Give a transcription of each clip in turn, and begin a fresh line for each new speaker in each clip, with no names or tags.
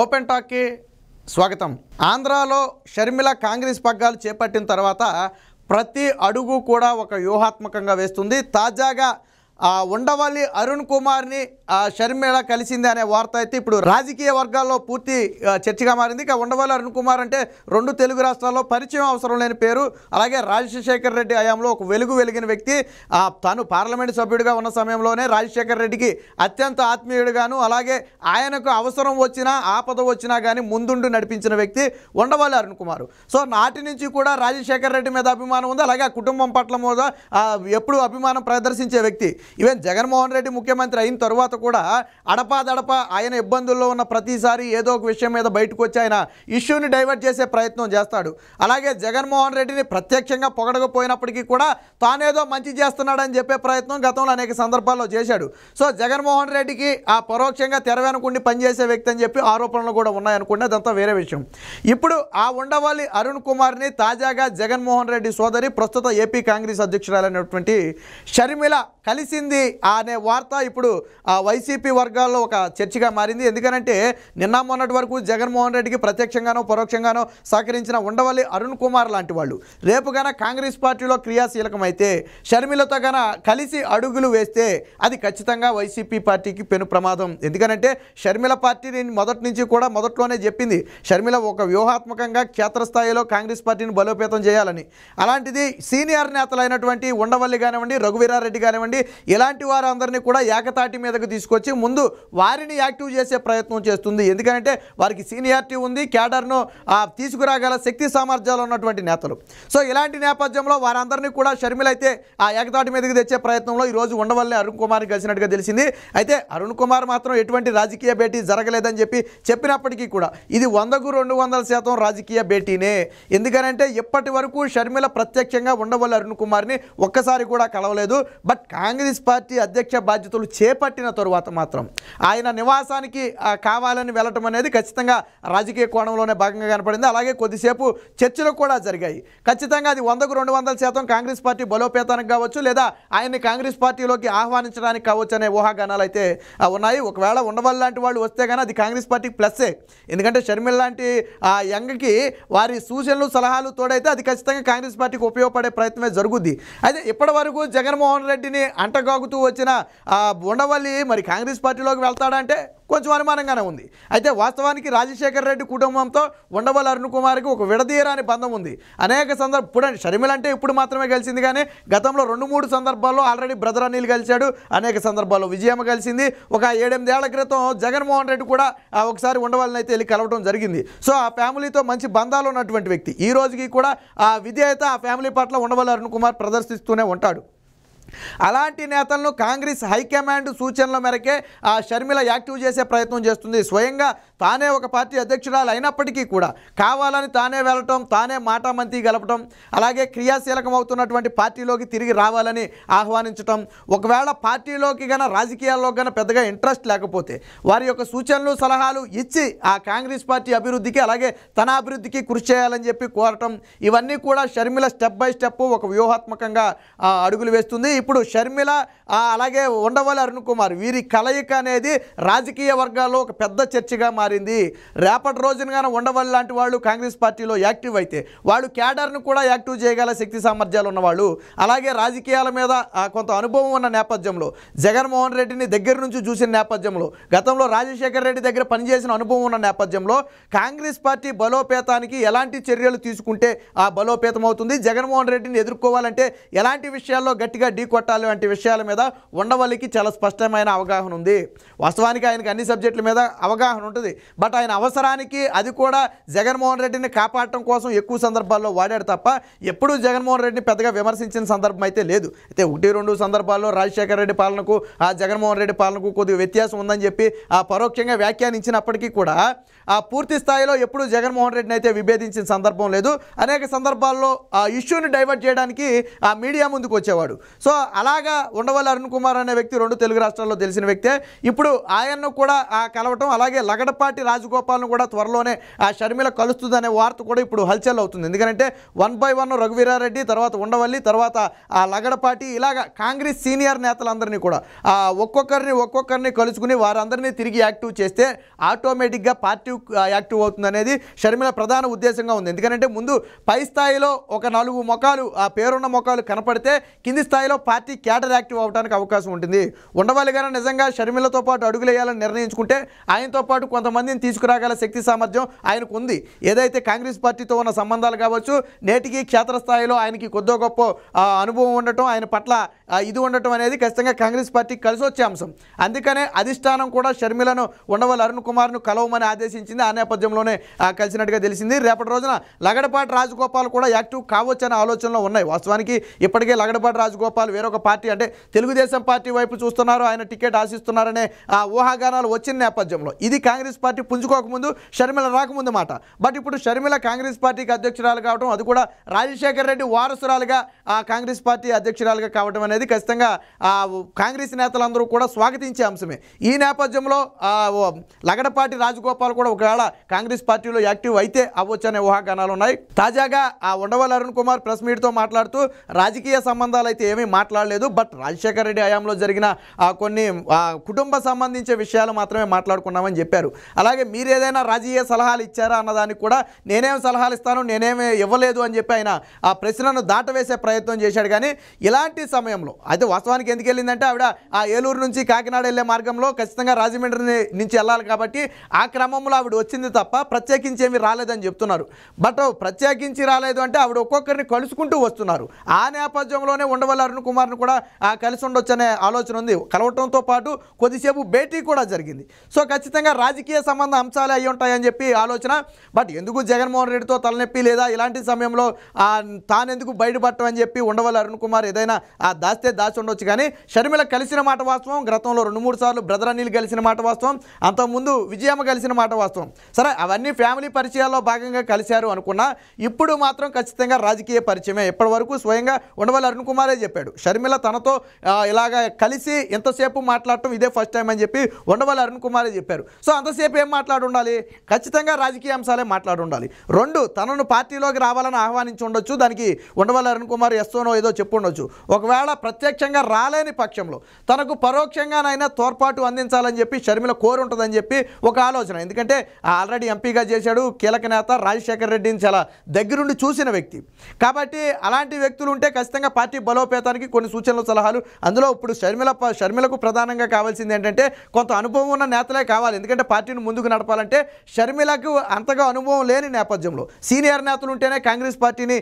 open టాక్కి స్వాగతం ఆంధ్రాలో షర్మిల కాంగ్రెస్ పగ్గాలు చేపట్టిన తర్వాత ప్రతి అడుగు కూడా ఒక వ్యూహాత్మకంగా వేస్తుంది తాజాగా ఉండవల్లి అరుణ్ కుమార్ని షర్మిళ కలిసింది అనే వార్త అయితే ఇప్పుడు రాజకీయ వర్గాల్లో పూర్తి చర్చగా మారింది ఇక ఉండవల్లి అరుణ్ కుమార్ అంటే రెండు తెలుగు రాష్ట్రాల్లో పరిచయం అవసరం లేని పేరు అలాగే రాజశేఖర రెడ్డి హయాంలో ఒక వెలుగు వెలిగిన వ్యక్తి తను పార్లమెంట్ సభ్యుడిగా ఉన్న సమయంలోనే రాజశేఖర రెడ్డికి అత్యంత ఆత్మీయుడుగాను అలాగే ఆయనకు అవసరం వచ్చినా ఆపద వచ్చినా కానీ ముందుండి నడిపించిన వ్యక్తి ఉండవల్లి అరుణ్ కుమార్ సో నాటి నుంచి కూడా రాజశేఖర రెడ్డి మీద అభిమానం ఉంది అలాగే కుటుంబం పట్ల మీద ఎప్పుడు అభిమానం ప్రదర్శించే వ్యక్తి ఈవెన్ జగన్మోహన్ రెడ్డి ముఖ్యమంత్రి అయిన తర్వాత కూడా అడపాదడప ఆయన ఇబ్బందుల్లో ఉన్న ప్రతిసారి ఏదో ఒక విషయం మీద బయటకు వచ్చి ఆయన ఇష్యూని డైవర్ట్ చేసే ప్రయత్నం చేస్తాడు అలాగే జగన్మోహన్ రెడ్డిని ప్రత్యక్షంగా పొగడకపోయినప్పటికీ కూడా తానేదో మంచి చేస్తున్నాడని చెప్పే ప్రయత్నం గతంలో అనేక సందర్భాల్లో చేశాడు సో జగన్మోహన్ రెడ్డికి ఆ పరోక్షంగా తెరవెనుకుండి పనిచేసే వ్యక్తి అని చెప్పి ఆరోపణలు కూడా ఉన్నాయనుకుంటే అదంతా వేరే విషయం ఇప్పుడు ఆ ఉండవల్లి అరుణ్ కుమార్ని తాజాగా జగన్మోహన్ రెడ్డి సోదరి ప్రస్తుత ఏపీ కాంగ్రెస్ అధ్యక్షురాలైనటువంటి షర్మిల కలిసింది అనే వార్త ఇప్పుడు ఆ వైసీపీ వర్గాల్లో ఒక చర్చగా మారింది ఎందుకనంటే నిన్న మొన్నటి వరకు జగన్మోహన్ రెడ్డికి ప్రత్యక్షంగానో పరోక్షంగానో సహకరించిన ఉండవల్లి అరుణ్ కుమార్ లాంటి వాళ్ళు రేపు రేపుగాన కాంగ్రెస్ పార్టీలో క్రియాశీలకమైతే షర్మిలతో గన కలిసి అడుగులు వేస్తే అది ఖచ్చితంగా వైసీపీ పార్టీకి పెను ప్రమాదం ఎందుకనంటే షర్మిల పార్టీని మొదటి నుంచి కూడా మొదట్లోనే చెప్పింది షర్మిల ఒక వ్యూహాత్మకంగా క్షేత్రస్థాయిలో కాంగ్రెస్ పార్టీని బలోపేతం చేయాలని అలాంటిది సీనియర్ నేతలైనటువంటి ఉండవల్లి కానివ్వండి రఘువీరారెడ్డి కానివ్వండి చేయండి ఇలాంటి వారందరినీ కూడా ఏకతాటి మీదకు తీసుకొచ్చి ముందు వారిని యాక్టివ్ చేసే ప్రయత్నం చేస్తుంది ఎందుకంటే వారికి సీనియారిటీ ఉంది క్యాడర్ను తీసుకురాగల శక్తి సామర్థ్యాలు ఉన్నటువంటి నేతలు సో ఇలాంటి నేపథ్యంలో వారందరినీ కూడా షర్మిల అయితే ఆ ఏకతాటి మీదకి తెచ్చే ప్రయత్నంలో ఈరోజు ఉండవల్లే అరుణ్ కుమార్ని కలిసినట్టుగా తెలిసింది అయితే అరుణ్ కుమార్ మాత్రం ఎటువంటి రాజకీయ భేటీ జరగలేదని చెప్పి చెప్పినప్పటికీ కూడా ఇది వందకు రెండు వందల శాతం రాజకీయ భేటీనే ఎందుకనంటే ఇప్పటి వరకు షర్మిల ప్రత్యక్షంగా ఉండవల్లి అరుణ్ కుమార్ని ఒక్కసారి కూడా కలవలేదు బట్ కా కాంగ్రెస్ పార్టీ అధ్యక్ష బాధ్యతలు చేపట్టిన తరువాత మాత్రం ఆయన నివాసానికి కావాలని వెళ్ళటం అనేది ఖచ్చితంగా రాజకీయ కోణంలోనే భాగంగా కనపడింది అలాగే కొద్దిసేపు చర్చలు కూడా జరిగాయి ఖచ్చితంగా అది వందకు రెండు వందల శాతం కాంగ్రెస్ పార్టీ బలోపేతానికి కావచ్చు లేదా ఆయన్ని కాంగ్రెస్ పార్టీలోకి ఆహ్వానించడానికి కావచ్చు అనే ఊహాగానాలు అయితే ఉన్నాయి ఒకవేళ ఉండవల్ లాంటి వాళ్ళు వస్తే కానీ అది కాంగ్రెస్ పార్టీకి ప్లస్సే ఎందుకంటే షర్మిల్ లాంటి ఆ యంగ్కి వారి సూచనలు సలహాలు తోడైతే అది ఖచ్చితంగా కాంగ్రెస్ పార్టీకి ఉపయోగపడే ప్రయత్నమే జరుగుద్ది అయితే ఇప్పటి వరకు జగన్మోహన్ రెడ్డిని అంటగాగుతూ వచ్చిన ఉండవల్లి మరి కాంగ్రెస్ పార్టీలోకి వెళ్తాడంటే కొంచెం అనుమానంగానే ఉంది అయితే వాస్తవానికి రాజశేఖర్ రెడ్డి కుటుంబంతో ఉండవల్లి అరుణ్ కుమార్కి ఒక విడదీయరాని బంధం ఉంది అనేక సందర్భం ఇప్పుడు షర్మిల అంటే ఇప్పుడు మాత్రమే కలిసింది కానీ గతంలో రెండు మూడు సందర్భాల్లో ఆల్రెడీ బ్రదర్ అనిల్ కలిశాడు అనేక సందర్భాల్లో విజయమ్మ కలిసింది ఒక ఏళ్ల క్రితం జగన్మోహన్ రెడ్డి కూడా ఒకసారి ఉండవల్లిని అయితే వెళ్ళి కలవడం జరిగింది సో ఆ ఫ్యామిలీతో మంచి బంధాలు ఉన్నటువంటి వ్యక్తి ఈ రోజుకి కూడా ఆ విధి అయితే ఆ ఫ్యామిలీ పట్ల ఉండవల్లి అరుణ్ కుమార్ ప్రదర్శిస్తూనే ఉంటాడు అలాంటి నేతలను కాంగ్రెస్ హైకమాండ్ సూచనల మేరకే ఆ షర్మిల యాక్టివ్ చేసే ప్రయత్నం చేస్తుంది స్వయంగా తానే ఒక పార్టీ అధ్యక్షురాలు అయినప్పటికీ కూడా కావాలని తానే వెళ్ళటం తానే మాటామంతి గలపటం అలాగే క్రియాశీలకం అవుతున్నటువంటి పార్టీలోకి తిరిగి రావాలని ఆహ్వానించటం ఒకవేళ పార్టీలోకి గన రాజకీయాల్లోకి గన పెద్దగా ఇంట్రెస్ట్ లేకపోతే వారి యొక్క సూచనలు సలహాలు ఇచ్చి ఆ కాంగ్రెస్ పార్టీ అభివృద్ధికి అలాగే తన అభివృద్ధికి కృషి చేయాలని చెప్పి కోరటం ఇవన్నీ కూడా షర్మిల స్టెప్ బై స్టెప్ ఒక వ్యూహాత్మకంగా అడుగులు వేస్తుంది ఇప్పుడు షర్మిల అలాగే ఉండవల్లి అరుణ్ కుమార్ వీరి కలయిక అనేది రాజకీయ వర్గాల్లో ఒక పెద్ద చర్చగా మారింది రేపటి రోజునగానే ఉండవల్లి లాంటి వాళ్ళు కాంగ్రెస్ పార్టీలో యాక్టివ్ అయితే వాళ్ళు క్యాడర్ను కూడా యాక్టివ్ చేయగల శక్తి సామర్థ్యాలు ఉన్నవాళ్ళు అలాగే రాజకీయాల మీద కొంత అనుభవం ఉన్న నేపథ్యంలో జగన్మోహన్ రెడ్డిని దగ్గర నుంచి చూసిన నేపథ్యంలో గతంలో రాజశేఖర రెడ్డి దగ్గర పనిచేసిన అనుభవం ఉన్న నేపథ్యంలో కాంగ్రెస్ పార్టీ బలోపేతానికి ఎలాంటి చర్యలు తీసుకుంటే ఆ బలోపేతం అవుతుంది జగన్మోహన్ రెడ్డిని ఎదుర్కోవాలంటే ఎలాంటి విషయాల్లో గట్టిగా డి కొట్టాలి వంటి విషయాల మీద ఉండవల్లికి చాలా స్పష్టమైన అవగాహన ఉంది వాస్తవానికి ఆయనకి అన్ని సబ్జెక్టుల మీద అవగాహన ఉంటుంది బట్ ఆయన అవసరానికి అది కూడా జగన్మోహన్ రెడ్డిని కాపాడటం కోసం ఎక్కువ సందర్భాల్లో వాడాడు తప్ప ఎప్పుడూ జగన్మోహన్ రెడ్డిని పెద్దగా విమర్శించిన సందర్భం అయితే లేదు అయితే ఒకటి రెండు సందర్భాల్లో రాజశేఖర రెడ్డి పాలనకు ఆ జగన్మోహన్ రెడ్డి పాలనకు కొద్దిగా వ్యత్యాసం ఉందని చెప్పి ఆ పరోక్షంగా వ్యాఖ్యానించినప్పటికీ కూడా ఆ పూర్తి స్థాయిలో ఎప్పుడూ జగన్మోహన్ రెడ్డిని అయితే విభేదించిన సందర్భం లేదు అనేక సందర్భాల్లో ఆ ఇష్యూని డైవర్ట్ చేయడానికి ఆ మీడియా ముందుకు వచ్చేవాడు సో అలాగా ఉండవల్లి అరుణ్ కుమార్ అనే వ్యక్తి రెండు తెలుగు రాష్ట్రాల్లో తెలిసిన వ్యక్తే ఇప్పుడు ఆయన్ను కూడా కలవటం అలాగే లగడపాటి రాజగోపాల్ను కూడా త్వరలోనే ఆ షర్మిల కలుస్తుందనే వార్త కూడా ఇప్పుడు హల్చల్ అవుతుంది ఎందుకంటే వన్ బై వన్ రఘువీరారెడ్డి తర్వాత ఉండవల్లి తర్వాత ఆ లగడపాటి ఇలాగ కాంగ్రెస్ సీనియర్ నేతలందరినీ కూడా ఒక్కొక్కరిని ఒక్కొక్కరిని కలుసుకుని వారందరినీ తిరిగి యాక్టివ్ చేస్తే ఆటోమేటిక్గా పార్టీ యాక్టివ్ అవుతుంది అనేది షర్మిల ప్రధాన ఉద్దేశంగా ఉంది ఎందుకంటే ముందు పై స్థాయిలో ఒక నాలుగు మొఖాలు ఆ పేరున్న మొఖాలు కనపడితే కింది స్థాయిలో పార్టీ క్యాడర్ యాక్టివ్ అవడానికి అవకాశం ఉంటుంది ఉండవాలి కానీ నిజంగా షర్మిలతో పాటు అడుగులేయాలని నిర్ణయించుకుంటే ఆయనతో పాటు కొంతమందిని తీసుకురాగల శక్తి సామర్థ్యం ఆయనకు ఉంది ఏదైతే కాంగ్రెస్ పార్టీతో ఉన్న సంబంధాలు కావచ్చు నేటికి క్షేత్రస్థాయిలో ఆయనకి కొద్దో గొప్ప అనుభవం ఉండటం ఆయన పట్ల ఇది ఉండటం అనేది ఖచ్చితంగా కాంగ్రెస్ పార్టీకి కలిసి వచ్చే అంశం అందుకనే అధిష్టానం కూడా షర్మిలను ఉండవల్లి అరుణ్ కుమార్ను కలవమని ఆదేశించింది ఆ నేపథ్యంలోనే కలిసినట్టుగా తెలిసింది రేపటి రోజున లగడపాటి రాజగోపాల్ కూడా యాక్టివ్ కావచ్చు అనే ఆలోచనలో ఉన్నాయి వాస్తవానికి ఇప్పటికే లగడపాటి రాజగోపాల్ వేరొక పార్టీ అంటే తెలుగుదేశం పార్టీ వైపు చూస్తున్నారు ఆయన టికెట్ ఆశిస్తున్నారనే ఆ ఊహాగానాలు వచ్చిన నేపథ్యంలో ఇది కాంగ్రెస్ పార్టీ పుంజుకోకముందు షర్మిల రాకముందు మాట బట్ ఇప్పుడు షర్మిల కాంగ్రెస్ పార్టీకి అధ్యక్షురాలు కావడం అది కూడా రాజశేఖర్ రెడ్డి వారసురాలుగా ఆ కాంగ్రెస్ పార్టీ అధ్యక్షురాలుగా కావడం అనేది ఖచ్చితంగా కాంగ్రెస్ నేతలందరూ కూడా స్వాగతించే అంశమే ఈ నేపథ్యంలో లగడపాటి రాజగోపాల్ కూడా ఒకవేళ కాంగ్రెస్ పార్టీలో యాక్టివ్ అయితే అవ్వచ్చనే ఊహాగానాలు ఉన్నాయి తాజాగా ఆ ఉండవల్ అరుణ్ కుమార్ ప్రెస్ మీట్తో మాట్లాడుతూ రాజకీయ సంబంధాలు అయితే ఏమీ మాట్లాడలేదు బట్ రాజశేఖర రెడ్డి హయాంలో జరిగిన కొన్ని కుటుంబ సంబంధించే విషయాలు మాత్రమే మాట్లాడుకున్నామని చెప్పారు అలాగే మీరు ఏదైనా రాజకీయ సలహాలు ఇచ్చారా అన్నదానికి కూడా నేనేం సలహాలు ఇస్తాను నేనేమి ఇవ్వలేదు అని చెప్పి ఆయన ఆ ప్రశ్నను దాటవేసే ప్రయత్నం చేశాడు కానీ ఇలాంటి సమయంలో అయితే వాస్తవానికి ఎందుకు వెళ్ళిందంటే ఆవిడ ఆ ఏలూరు నుంచి కాకినాడ వెళ్ళే మార్గంలో ఖచ్చితంగా రాజమండ్రి నుంచి వెళ్ళాలి కాబట్టి ఆ క్రమంలో ఆవిడ వచ్చింది తప్ప ప్రత్యేకించి ఏమి రాలేదని చెప్తున్నారు బట్ ప్రత్యేకించి రాలేదు అంటే ఆవిడ ఒక్కొక్కరిని కలుసుకుంటూ వస్తున్నారు ఆ నేపథ్యంలోనే ఉండవల్లి అరుణ్ కుమార్ని కూడా కలిసి ఉండొచ్చు అనే ఆలోచన ఉంది కలవటంతో పాటు కొద్దిసేపు భేటీ కూడా జరిగింది సో ఖచ్చితంగా రాజకీయ సంబంధ అంశాలే అయి ఉంటాయని చెప్పి ఆలోచన బట్ ఎందుకు జగన్మోహన్ రెడ్డితో తలనొప్పి లేదా ఇలాంటి సమయంలో తానెందుకు అని చెప్పి ఉండవల్లి అరుణ్ కుమార్ ఏదైనా ఆ దాస్తే దాచి ఉండొచ్చు కానీ షర్మిల కలిసిన మాట వాస్తవం గతంలో రెండు మూడు సార్లు బ్రదర్ అనిల్ కలిసిన మాట వాస్తవం అంతకుముందు విజయమ్మ కలిసిన మాట వాస్తవం సరే అవన్నీ ఫ్యామిలీ పరిచయాల్లో భాగంగా కలిశారు అనుకున్నా ఇప్పుడు మాత్రం ఖచ్చితంగా రాజకీయ పరిచయమే ఇప్పటి వరకు స్వయంగా ఉండవల్లి అరుణ్ కుమారే చెప్పాడు షర్మిల తనతో ఇలాగ కలిసి ఎంతసేపు మాట్లాడటం ఇదే ఫస్ట్ టైం అని చెప్పి ఉండవల్లి అరుణ్ కుమారే చెప్పారు సో అంతసేపు ఏం మాట్లాడుండాలి ఖచ్చితంగా రాజకీయ అంశాలే మాట్లాడుండాలి రెండు తనను పార్టీలోకి రావాలని ఆహ్వానించి ఉండొచ్చు దానికి ఉండవల్లి అరుణ్ కుమార్ ఎస్తోనో ఏదో చెప్పుండొచ్చు ఒకవేళ ప్రత్యక్షంగా రాలేని పక్షంలో తనకు పరోక్షంగానైనా తోడ్పాటు అందించాలని చెప్పి షర్మిల కోరుంటుందని చెప్పి ఒక ఆలోచన ఎందుకంటే ఆల్రెడీ ఎంపీగా చేశాడు కీలక నేత రాజశేఖర్ రెడ్డిని చాలా దగ్గరుండి చూసిన వ్యక్తి కాబట్టి అలాంటి వ్యక్తులు ఉంటే ఖచ్చితంగా పార్టీ బలోపేతానికి మంత్రులకి కొన్ని సూచనలు సలహాలు అందులో ఇప్పుడు షర్మిల షర్మిలకు ప్రధానంగా కావాల్సింది ఏంటంటే కొంత అనుభవం ఉన్న నేతలే కావాలి ఎందుకంటే పార్టీని ముందుకు నడపాలంటే షర్మిలకు అంతగా అనుభవం లేని నేపథ్యంలో సీనియర్ నేతలు ఉంటేనే కాంగ్రెస్ పార్టీని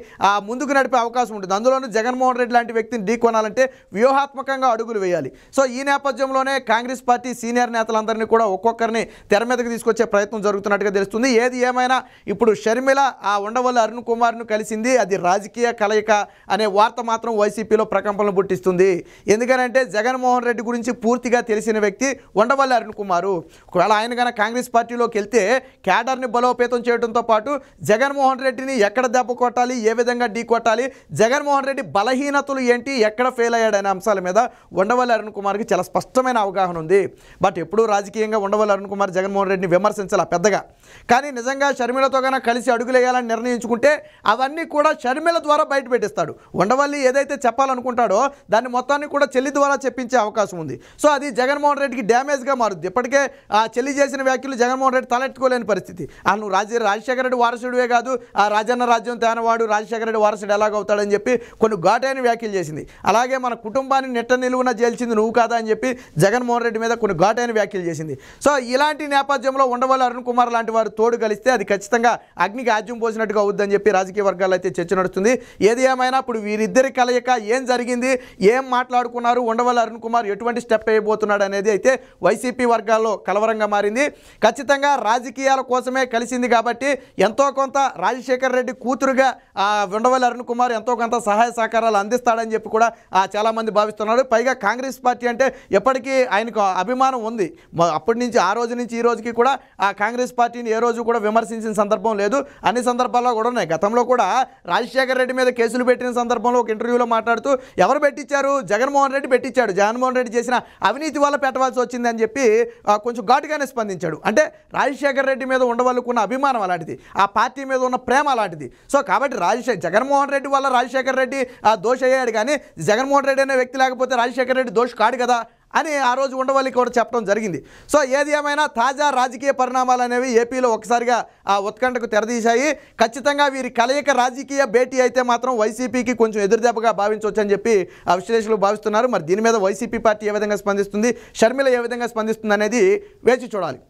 ముందుకు నడిపే అవకాశం ఉంటుంది అందులోనూ జగన్మోహన్ రెడ్డి లాంటి వ్యక్తిని ఢీకొనాలంటే వ్యూహాత్మకంగా అడుగులు వేయాలి సో ఈ నేపథ్యంలోనే కాంగ్రెస్ పార్టీ సీనియర్ నేతలందరినీ కూడా ఒక్కొక్కరిని తెర మీదకి తీసుకొచ్చే ప్రయత్నం జరుగుతున్నట్టుగా తెలుస్తుంది ఏది ఏమైనా ఇప్పుడు షర్మిల ఆ ఉండవల్లి అరుణ్ కుమార్ను కలిసింది అది రాజకీయ కలయిక అనే వార్త మాత్రం వైసీపీలో ప్రకం కంపలను పుట్టిస్తుంది ఎందుకనంటే జగన్మోహన్ రెడ్డి గురించి పూర్తిగా తెలిసిన వ్యక్తి ఉండవల్లి అరుణ్ కుమారు ఒకవేళ ఆయన కనుక కాంగ్రెస్ పార్టీలోకి వెళ్తే క్యాడర్ని బలోపేతం చేయడంతో పాటు జగన్మోహన్ రెడ్డిని ఎక్కడ దెబ్బ కొట్టాలి ఏ విధంగా ఢీ కొట్టాలి జగన్మోహన్ రెడ్డి బలహీనతలు ఏంటి ఎక్కడ ఫెయిల్ అయ్యాడనే అంశాల మీద ఉండవల్లి అరుణ్ కుమార్కి చాలా స్పష్టమైన అవగాహన ఉంది బట్ ఎప్పుడూ రాజకీయంగా ఉండవల్లి అరుణ్ కుమార్ జగన్మోహన్ రెడ్డిని విమర్శించాలా పెద్దగా కానీ నిజంగా షర్మిలతో కన్నా కలిసి అడుగులేయాలని నిర్ణయించుకుంటే అవన్నీ కూడా షర్మిల ద్వారా బయట పెట్టిస్తాడు ఉండవల్లి ఏదైతే చెప్పాలనుకుంటాడో ఉంటాడో దాన్ని మొత్తాన్ని కూడా చెల్లి ద్వారా చెప్పించే అవకాశం ఉంది సో అది జగన్మోహన్ రెడ్డికి డ్యామేజ్గా మారుద్ది ఇప్పటికే ఆ చెల్లి చేసిన వ్యాఖ్యలు జగన్మోహన్ రెడ్డి తలెట్టుకోలేని పరిస్థితి ఆ నువ్వు రాజ రాజశేఖర రెడ్డి వారసుడివే కాదు ఆ రాజన్న రాజ్యం తేనవాడు రాజశేఖర రెడ్డి వారసుడు ఎలాగవుతాడని చెప్పి కొన్ని ఘాటైన వ్యాఖ్యలు చేసింది అలాగే మన కుటుంబాన్ని నెట్ట నిలువున జేల్చింది నువ్వు కాదా అని చెప్పి జగన్మోహన్ రెడ్డి మీద కొన్ని ఘాటైన వ్యాఖ్యలు చేసింది సో ఇలాంటి నేపథ్యంలో ఉండవల్లి అరుణ్ కుమార్ లాంటి వారు తోడు కలిస్తే అది ఖచ్చితంగా అగ్నికి ఆజ్యం పోసినట్టుగా అవుద్దని చెప్పి రాజకీయ వర్గాలు అయితే చర్చ నడుస్తుంది ఏది ఏమైనా ఇప్పుడు వీరిద్దరి కలయిక ఏం జరిగింది జరిగింది ఏం మాట్లాడుకున్నారు ఉండవల్లి అరుణ్ కుమార్ ఎటువంటి స్టెప్ వేయబోతున్నాడు అనేది అయితే వైసీపీ వర్గాల్లో కలవరంగా మారింది ఖచ్చితంగా రాజకీయాల కోసమే కలిసింది కాబట్టి ఎంతో కొంత రాజశేఖర్ రెడ్డి కూతురుగా ఉండవల్లి అరుణ్ కుమార్ ఎంతో కొంత సహాయ సహకారాలు అందిస్తాడని చెప్పి కూడా చాలామంది భావిస్తున్నారు పైగా కాంగ్రెస్ పార్టీ అంటే ఎప్పటికీ ఆయనకు అభిమానం ఉంది అప్పటి నుంచి ఆ రోజు నుంచి ఈ రోజుకి కూడా ఆ కాంగ్రెస్ పార్టీని ఏ రోజు కూడా విమర్శించిన సందర్భం లేదు అన్ని సందర్భాల్లో కూడా ఉన్నాయి గతంలో కూడా రాజశేఖర్ రెడ్డి మీద కేసులు పెట్టిన సందర్భంలో ఒక ఇంటర్వ్యూలో మాట్లాడుతూ ఎవరు పెట్టించారు జగన్మోహన్ రెడ్డి పెట్టించాడు జగన్మోహన్ రెడ్డి చేసిన అవినీతి వల్ల పెట్టవలసి వచ్చిందని చెప్పి కొంచెం ఘాటుగానే స్పందించాడు అంటే రాజశేఖర్ రెడ్డి మీద ఉండవలకున్న అభిమానం అలాంటిది ఆ పార్టీ మీద ఉన్న ప్రేమ అలాంటిది సో కాబట్టి రాజశేఖర్ జగన్మోహన్ రెడ్డి వల్ల రాజశేఖర్ రెడ్డి దోష అయ్యాడు కానీ జగన్మోహన్ రెడ్డి అనే వ్యక్తి లేకపోతే రాజశేఖర్ రెడ్డి దోష కాడు కదా అని ఆ రోజు ఉండవల్లి కూడా చెప్పడం జరిగింది సో ఏది ఏమైనా తాజా రాజకీయ పరిణామాలు అనేవి ఏపీలో ఒకసారిగా ఆ ఉత్కంఠకు తెరదీశాయి ఖచ్చితంగా వీరి కలయిక రాజకీయ భేటీ అయితే మాత్రం వైసీపీకి కొంచెం ఎదురుదెబ్బగా భావించవచ్చని చెప్పి ఆ విశ్లేషకులు భావిస్తున్నారు మరి దీని మీద వైసీపీ పార్టీ ఏ విధంగా స్పందిస్తుంది షర్మిల ఏ విధంగా స్పందిస్తుంది అనేది వేచి చూడాలి